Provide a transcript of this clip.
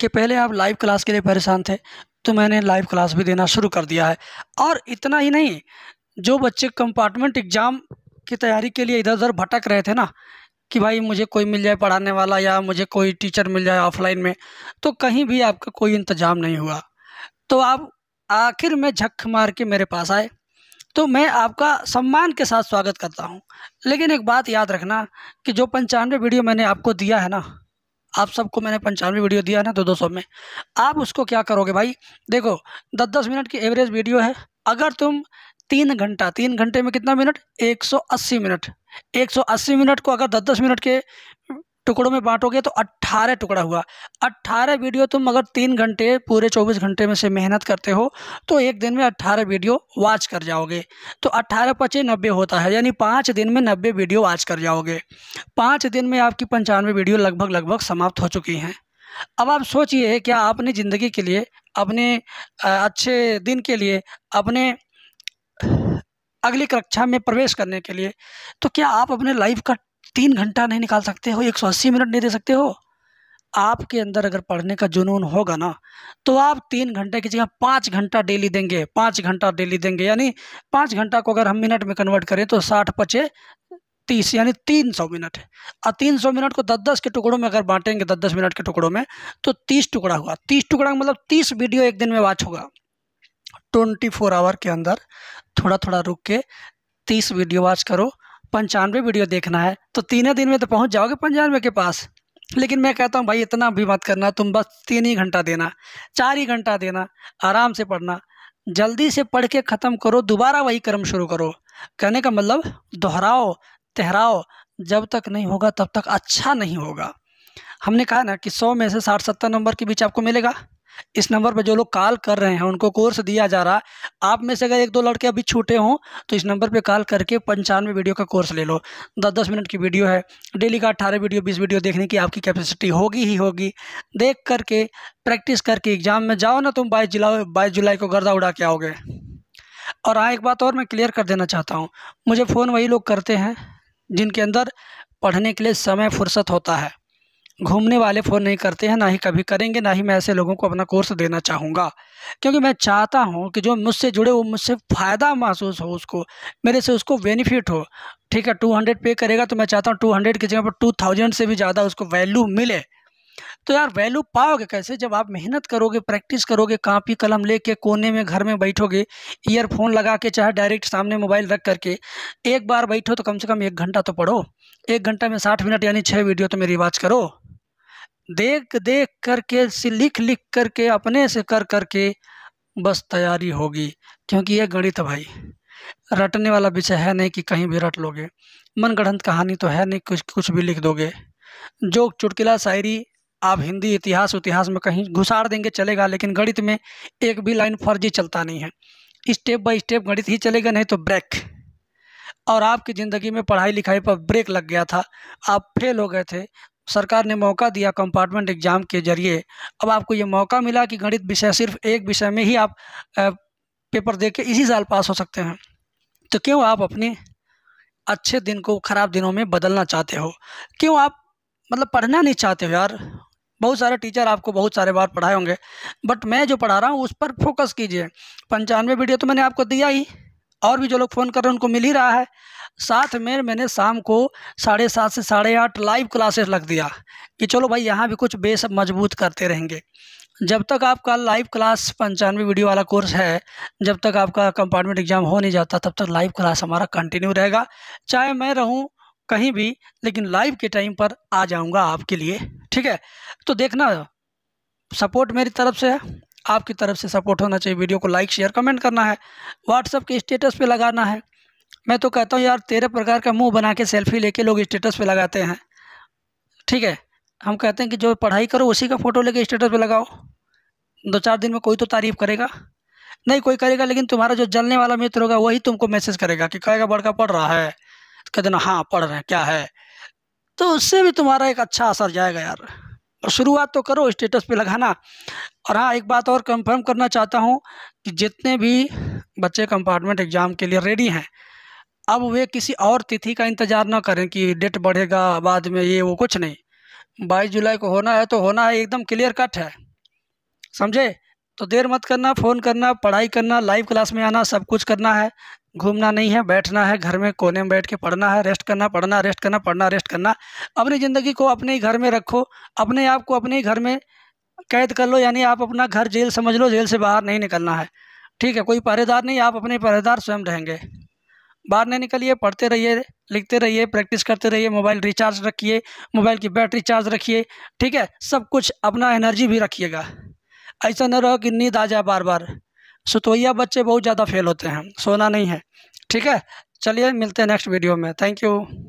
कि पहले आप लाइव क्लास के लिए परेशान थे तो मैंने लाइव क्लास भी देना शुरू कर दिया है और इतना ही नहीं जो बच्चे कंपार्टमेंट एग्ज़ाम की तैयारी के लिए इधर उधर भटक रहे थे ना कि भाई मुझे कोई मिल जाए पढ़ाने वाला या मुझे कोई टीचर मिल जाए ऑफलाइन में तो कहीं भी आपका कोई इंतज़ाम नहीं हुआ तो आप आखिर में झक मार के मेरे पास आए तो मैं आपका सम्मान के साथ स्वागत करता हूँ लेकिन एक बात याद रखना कि जो पंचानवे वीडियो मैंने आपको दिया है ना आप सबको मैंने पंचानवे वीडियो दिया ना दो दो सौ में आप उसको क्या करोगे भाई देखो दस दस मिनट की एवरेज वीडियो है अगर तुम तीन घंटा तीन घंटे में कितना मिनट एक सौ अस्सी मिनट एक सौ अस्सी मिनट को अगर दस दस मिनट के टुकड़ों में बांटोगे तो 18 टुकड़ा हुआ 18 वीडियो तुम अगर तीन घंटे पूरे 24 घंटे में से मेहनत करते हो तो एक दिन में 18 वीडियो वाच कर जाओगे तो 18 पचे नब्बे होता है यानी पाँच दिन में नब्बे वीडियो वाच कर जाओगे पाँच दिन में आपकी पंचानवे वीडियो लगभग लगभग समाप्त हो चुकी हैं अब आप सोचिए क्या आपने ज़िंदगी के लिए अपने अच्छे दिन के लिए अपने अगली कक्षा में प्रवेश करने के लिए तो क्या आप अपने लाइफ का तीन घंटा नहीं निकाल सकते हो एक सौ अस्सी मिनट नहीं दे सकते हो आपके अंदर अगर पढ़ने का जुनून होगा ना तो आप तीन घंटे की जगह पाँच घंटा डेली देंगे पाँच घंटा डेली देंगे यानी पाँच घंटा को अगर हम मिनट में कन्वर्ट करें तो साठ पचे तीस यानी तीन सौ मिनट और तीन सौ मिनट को दस दस के टुकड़ों में अगर बांटेंगे दस दस मिनट के टुकड़ों में तो तीस टुकड़ा हुआ तीस टुकड़ा मतलब तीस वीडियो एक दिन में वाच होगा ट्वेंटी फोर आवर के अंदर थोड़ा थोड़ा रुक के तीस वीडियो वाच करो पंचानवे वीडियो देखना है तो तीनों दिन में तो पहुँच जाओगे पंचानवे के पास लेकिन मैं कहता हूँ भाई इतना भी मत करना तुम बस तीन ही घंटा देना चार ही घंटा देना आराम से पढ़ना जल्दी से पढ़ के ख़त्म करो दोबारा वही कर्म शुरू करो कहने का मतलब दोहराओ तहराओ जब तक नहीं होगा तब तक अच्छा नहीं होगा हमने कहा ना कि सौ में से साठ सत्तर नंबर के बीच आपको मिलेगा इस नंबर पर जो लोग कॉल कर रहे हैं उनको कोर्स दिया जा रहा आप में से अगर एक दो लड़के अभी छूटे हों तो इस नंबर पर कॉल करके पंचानवे वीडियो का कोर्स ले लो दस दस मिनट की वीडियो है डेली का अट्ठारह वीडियो बीस वीडियो देखने की आपकी कैपेसिटी होगी ही होगी देख करके प्रैक्टिस करके एग्ज़ाम में जाओ ना तुम बाईस जुलाई बाईस जुलाई को गर्दा उड़ा के आओगे और हाँ एक बात और मैं क्लियर कर देना चाहता हूँ मुझे फ़ोन वही लोग करते हैं जिनके अंदर पढ़ने के लिए समय फुर्सत होता है घूमने वाले फ़ोन नहीं करते हैं ना ही कभी करेंगे ना ही मैं ऐसे लोगों को अपना कोर्स देना चाहूँगा क्योंकि मैं चाहता हूँ कि जो मुझसे जुड़े वो मुझसे फ़ायदा महसूस हो उसको मेरे से उसको बेनिफिट हो ठीक है टू हंड्रेड पे करेगा तो मैं चाहता हूँ टू हंड्रेड की जगह पर टू थाउजेंड से भी ज़्यादा उसको वैल्यू मिले तो यार वैल्यू पाओगे कैसे जब आप मेहनत करोगे प्रैक्टिस करोगे कापी कलम लेके कोने में घर में बैठोगे ईयरफोन लगा के चाहे डायरेक्ट सामने मोबाइल रख करके एक बार बैठो तो कम से कम एक घंटा तो पढ़ो एक घंटा में साठ मिनट यानी छः वीडियो तो मेरी वाच करो देख देख करके से लिख लिख करके अपने से कर करके बस तैयारी होगी क्योंकि ये गणित भाई रटने वाला विषय है नहीं कि कहीं भी रट लोगे मनगढ़ंत कहानी तो है नहीं कुछ कुछ भी लिख दोगे जो चुटकिला शायरी आप हिंदी इतिहास उतिहास में कहीं घुसार देंगे चलेगा लेकिन गणित में एक भी लाइन फर्जी चलता नहीं है स्टेप बाय स्टेप गणित ही चलेगा नहीं तो ब्रेक और आपकी ज़िंदगी में पढ़ाई लिखाई पर ब्रेक लग गया था आप फेल हो गए थे सरकार ने मौका दिया कंपार्टमेंट एग्ज़ाम के ज़रिए अब आपको ये मौका मिला कि गणित विषय सिर्फ एक विषय में ही आप पेपर दे के इसी साल पास हो सकते हैं तो क्यों आप अपने अच्छे दिन को ख़राब दिनों में बदलना चाहते हो क्यों आप मतलब पढ़ना नहीं चाहते हो यार बहुत सारे टीचर आपको बहुत सारे बार पढ़ाए होंगे बट मैं जो पढ़ा रहा हूँ उस पर फोकस कीजिए पंचानवे वीडियो तो मैंने आपको दिया ही और भी जो लोग फ़ोन कर रहे हैं उनको मिल ही रहा है साथ में मैंने शाम को साढ़े सात से साढ़े आठ लाइव क्लासेस लग दिया कि चलो भाई यहाँ भी कुछ बेस मजबूत करते रहेंगे जब तक आपका लाइव क्लास पंचानवे वीडियो वाला कोर्स है जब तक आपका कंपार्टमेंट एग्ज़ाम हो नहीं जाता तब तक लाइव क्लास हमारा कंटिन्यू रहेगा चाहे मैं रहूँ कहीं भी लेकिन लाइव के टाइम पर आ जाऊँगा आपके लिए ठीक है तो देखना सपोर्ट मेरी तरफ से है आपकी तरफ से सपोर्ट होना चाहिए वीडियो को लाइक शेयर कमेंट करना है व्हाट्सअप के स्टेटस पे लगाना है मैं तो कहता हूँ यार तेरह प्रकार का मुंह बना के सेल्फी लेके लोग स्टेटस पे लगाते हैं ठीक है हम कहते हैं कि जो पढ़ाई करो उसी का फ़ोटो लेके स्टेटस पे लगाओ दो चार दिन में कोई तो तारीफ़ करेगा नहीं कोई करेगा लेकिन तुम्हारा जो जलने वाला मित्र होगा वही तुमको मैसेज करेगा कि कहेगा बड़का पढ़ रहा है तो कह देना हाँ पढ़ रहे हैं क्या है तो उससे भी तुम्हारा एक अच्छा असर जाएगा यार और शुरुआत तो करो स्टेटस पे लगाना और हाँ एक बात और कंफर्म करना चाहता हूँ कि जितने भी बच्चे कंपार्टमेंट एग्ज़ाम के लिए रेडी हैं अब वे किसी और तिथि का इंतज़ार ना करें कि डेट बढ़ेगा बाद में ये वो कुछ नहीं बाईस जुलाई को होना है तो होना है एकदम क्लियर कट है समझे तो देर मत करना फ़ोन करना पढ़ाई करना लाइव क्लास में आना सब कुछ करना है घूमना नहीं है बैठना है घर में कोने में बैठ के पढ़ना है रेस्ट करना पढ़ना रेस्ट करना पढ़ना रेस्ट करना अपनी ज़िंदगी को अपने ही घर में रखो अपने आप को अपने ही घर में कैद कर लो यानी आप अपना घर जेल समझ लो जेल से बाहर नहीं निकलना है ठीक है कोई पहरेदार नहीं आप अपने पहरेदार स्वयं रहेंगे बाहर नहीं निकलिए पढ़ते रहिए लिखते रहिए प्रैक्टिस करते रहिए मोबाइल रिचार्ज रखिए मोबाइल की बैटरी चार्ज रखिए ठीक है सब कुछ अपना एनर्जी भी रखिएगा ऐसा ना रहो कि नींद आ जाए बार बार सुतोइया बच्चे बहुत ज़्यादा फेल होते हैं सोना नहीं है ठीक है चलिए मिलते हैं नेक्स्ट वीडियो में थैंक यू